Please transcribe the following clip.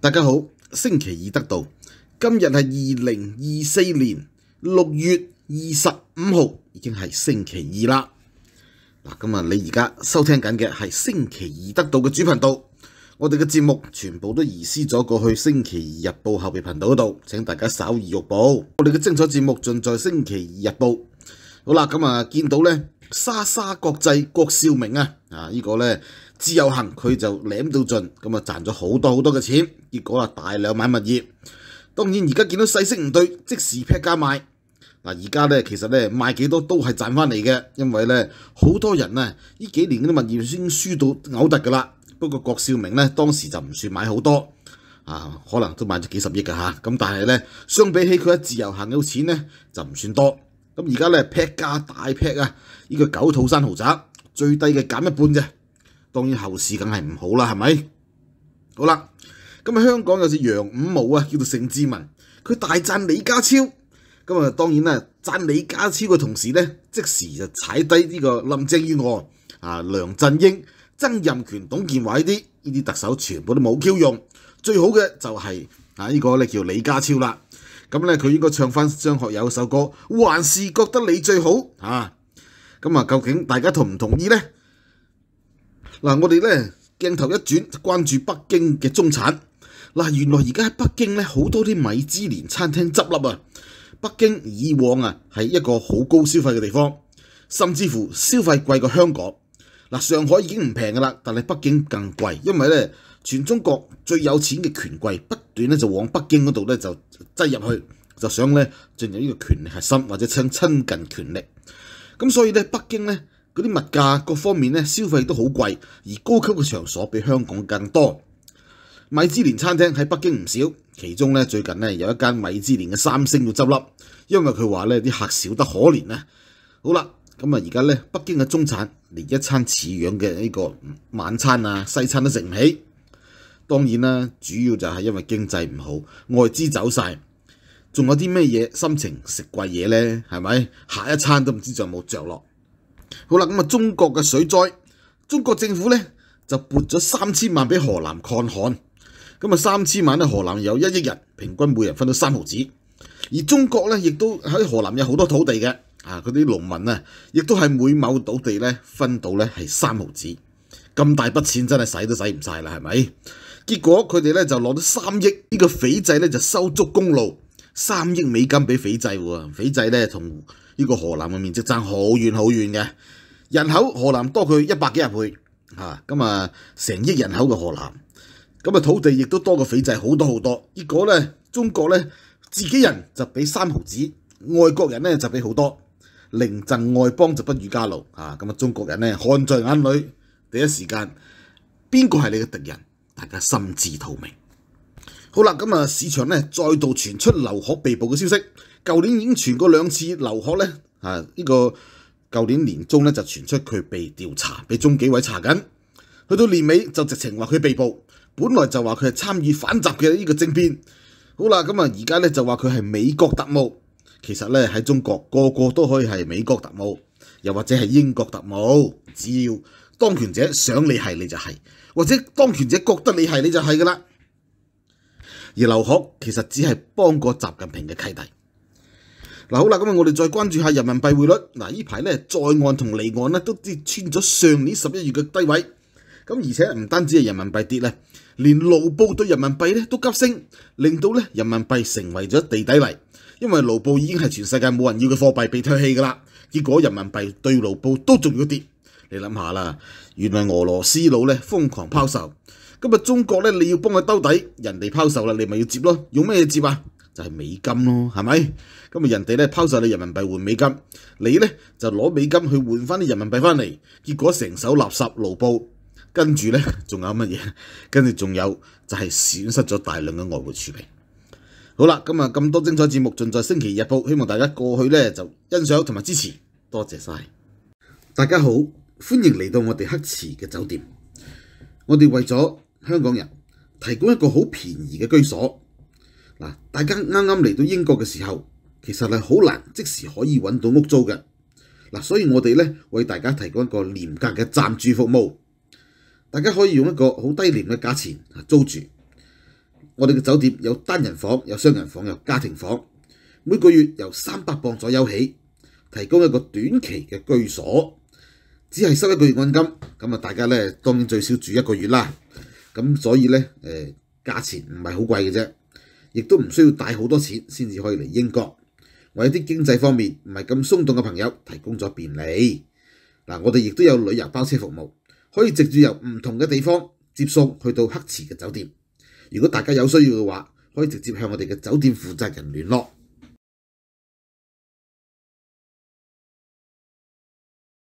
大家好，星期二得到，今日系二零二四年六月二十五号，已经系星期二啦。嗱，咁啊，你而家收听紧嘅系星期二得到嘅主频道，我哋嘅节目全部都移师咗过去星期二日报后边频道嗰度，请大家稍而欲报。我哋嘅精彩节目尽在星期二日报。好啦，咁啊，见到咧，莎莎国际郭少明啊，啊呢个咧。自由行佢就舐到尽咁啊，赚咗好多好多嘅钱。结果啊，大量买物业。当然而家见到细息唔对，即时劈价卖嗱。而家咧，其实咧卖几多都系赚翻嚟嘅，因为咧好多人啊呢几年嗰啲物业先输到呕突噶啦。不过郭少明咧当时就唔算买好多啊，可能都買咗几十亿噶吓。咁但系咧相比起佢喺自由行有钱咧就唔算多。咁而家咧劈价大劈啊！呢个九套山豪宅最低嘅减一半啫。当然后市梗系唔好啦，系咪？好啦，咁啊香港有只杨五毛啊，叫做盛志文，佢大赞李家超。咁啊当然啦，赞李家超嘅同时咧，即时就踩低呢个林鄭月娥啊、梁振英、曾荫权、董建华呢啲呢啲特首，全部都冇 Q 用。最好嘅就系啊呢个咧叫李家超啦。咁咧佢应该唱翻张学友首歌，还是觉得你最好啊？咁啊究竟大家同唔同意咧？嗱，我哋咧鏡頭一轉，關注北京嘅中產。嗱，原來而家喺北京咧，好多啲米芝蓮餐廳執笠啊！北京以往啊係一個好高消費嘅地方，甚至乎消費貴過香港。嗱，上海已經唔平噶啦，但係北京更貴，因為咧全中國最有錢嘅權貴不斷咧就往北京嗰度咧就擠入去，就想咧進入呢個權力核心，或者想親近權力。咁所以咧，北京咧。嗰啲物價各方面咧，消費都好貴，而高級嘅場所比香港更多。米芝蓮餐廳喺北京唔少，其中咧最近咧有一間米芝蓮嘅三星要執笠，因為佢話咧啲客少得可憐啊。好啦，咁啊而家咧北京嘅中產連一餐似樣嘅呢個晚餐啊西餐都食唔起，當然啦，主要就係因為經濟唔好，外資走曬，仲有啲咩嘢心情食貴嘢咧？係咪下一餐都唔知仲有冇着落？好啦，咁啊，中国嘅水灾，中国政府咧就拨咗三千万俾河南抗旱，咁啊，三千万咧，河南有一亿人，平均每人分到三毫子。而中国咧，亦都喺河南有好多土地嘅，啊，嗰啲农民啊，亦都系每亩土地咧，分到咧系三毫子。咁大笔钱真系使都使唔晒啦，系咪？结果佢哋咧就攞咗三亿呢个肥仔咧就收足公路。三億美金俾斐濟喎，斐濟咧同呢個河南嘅面積爭好遠好遠嘅，人口河南多佢一百幾廿倍嚇，咁啊成億人口嘅河南，咁啊土地亦都多過斐濟好多好多，結果咧中國咧自己人就俾三毫子，外國人咧就俾好多，寧贈外邦就不如家奴嚇，咁啊中國人咧看在眼裏，第一時間邊個係你嘅敵人，大家心知肚明。好啦，咁啊，市场咧再度传出留学被捕嘅消息。旧年已经传过两次留学咧，啊，呢个旧年年中咧就传出佢被调查，被中纪委查紧。去到年尾就直情话佢被捕。本来就话佢系参与反襲嘅呢个政变。好啦，咁啊，而家咧就话佢系美国特务。其实咧喺中国个个都可以系美国特务，又或者系英国特务。只要当权者想你系你就系，或者当权者觉得你系你就系噶啦。而留學其實只係幫过習近平嘅契弟。嗱好啦，咁我哋再關注下人民幣匯率。嗱，呢排咧在岸同離岸咧都跌穿咗上年十一月嘅低位。咁而且唔單止係人民幣跌咧，連盧布對人民幣咧都急升，令到咧人民幣成為咗地底嚟。因為盧布已經係全世界冇人要嘅貨幣被退棄噶啦。結果人民幣對盧布都仲要跌。你諗下啦，原來俄羅斯佬咧瘋狂拋售。今日中国咧，你要帮佢兜底，人哋抛售啦，你咪要接咯，用咩接啊？就系美金咯，系咪？今日人哋咧抛售你人民币换美金，你咧就攞美金去换翻啲人民币翻嚟，结果成手垃圾卢布，跟住咧仲有乜嘢？跟住仲有就系损失咗大量嘅外汇储备。好啦，今日咁多精彩节目尽在星期日报，希望大家过去咧就欣赏同埋支持，多谢晒。大家好，欢迎嚟到我哋黑池嘅酒店，我哋为咗。香港人提供一个好便宜嘅居所嗱，大家啱啱嚟到英国嘅时候，其实系好难即时可以揾到屋租嘅嗱，所以我哋咧为大家提供一个廉价嘅暂住服务，大家可以用一个好低廉嘅价钱租住。我哋嘅酒店有单人房、有双人房、有家庭房，每个月由三百磅左右起，提供一个短期嘅居所，只系收一个月按金。咁啊，大家咧当然最少住一个月啦。咁所以咧，誒價錢唔係好貴嘅啫，亦都唔需要帶好多錢先至可以嚟英國。為有啲經濟方面唔係咁鬆動嘅朋友提供咗便利。嗱，我哋亦都有旅遊包車服務，可以直接由唔同嘅地方接送去到黑池嘅酒店。如果大家有需要嘅話，可以直接向我哋嘅酒店負責人聯絡。